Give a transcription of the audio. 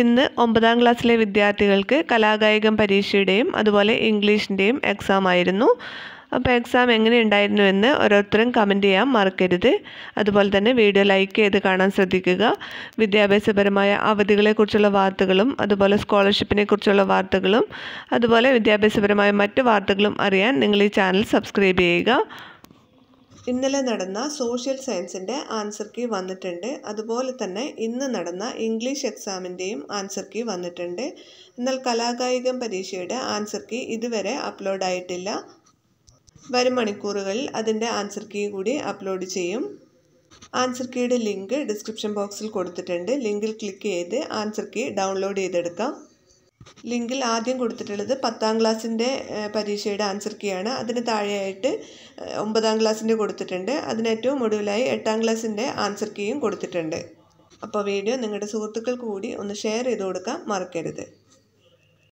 ഇന്ന് ഒമ്പതാം ക്ലാസ്സിലെ വിദ്യാർത്ഥികൾക്ക് കലാകായികം പരീക്ഷയുടെയും അതുപോലെ ഇംഗ്ലീഷിൻ്റെയും എക്സാം ആയിരുന്നു അപ്പോൾ എക്സാം എങ്ങനെ ഉണ്ടായിരുന്നു എന്ന് ഓരോരുത്തരും കമൻറ്റ് ചെയ്യാൻ മറക്കരുത് അതുപോലെ തന്നെ വീഡിയോ ലൈക്ക് ചെയ്ത് കാണാൻ ശ്രദ്ധിക്കുക വിദ്യാഭ്യാസപരമായ അവധികളെക്കുറിച്ചുള്ള വാർത്തകളും അതുപോലെ സ്കോളർഷിപ്പിനെ കുറിച്ചുള്ള വാർത്തകളും അതുപോലെ വിദ്യാഭ്യാസപരമായ മറ്റ് വാർത്തകളും അറിയാൻ നിങ്ങൾ ഈ ചാനൽ സബ്സ്ക്രൈബ് ചെയ്യുക ഇന്നലെ നടന്ന സോഷ്യൽ സയൻസിൻ്റെ ആൻസർ കീ വന്നിട്ടുണ്ട് അതുപോലെ തന്നെ ഇന്ന് നടന്ന ഇംഗ്ലീഷ് എക്സാമിൻ്റെയും ആൻസർ കീ വന്നിട്ടുണ്ട് എന്നാൽ കലാകായികം പരീക്ഷയുടെ ആൻസർ കീ ഇതുവരെ അപ്ലോഡ് ആയിട്ടില്ല വരും മണിക്കൂറുകളിൽ അതിൻ്റെ ആൻസർ കീ കൂടി അപ്ലോഡ് ചെയ്യും ആൻസർ കീയുടെ ലിങ്ക് ഡിസ്ക്രിപ്ഷൻ ബോക്സിൽ കൊടുത്തിട്ടുണ്ട് ലിങ്കിൽ ക്ലിക്ക് ചെയ്ത് ആൻസർ കീ ഡൗൺലോഡ് ചെയ്തെടുക്കാം ലിങ്കിൽ ആദ്യം കൊടുത്തിട്ടുള്ളത് പത്താം ക്ലാസ്സിൻ്റെ പരീക്ഷയുടെ ആൻസർ ആണ് അതിന് താഴെയായിട്ട് ഒമ്പതാം ക്ലാസ്സിൻ്റെ കൊടുത്തിട്ടുണ്ട് അതിനേറ്റവും ഒടുവിലായി എട്ടാം ക്ലാസ്സിൻ്റെ ആൻസർ കീയും കൊടുത്തിട്ടുണ്ട് അപ്പോൾ വീഡിയോ നിങ്ങളുടെ സുഹൃത്തുക്കൾ കൂടി ഒന്ന് ഷെയർ ചെയ്ത് കൊടുക്കാൻ മറക്കരുത്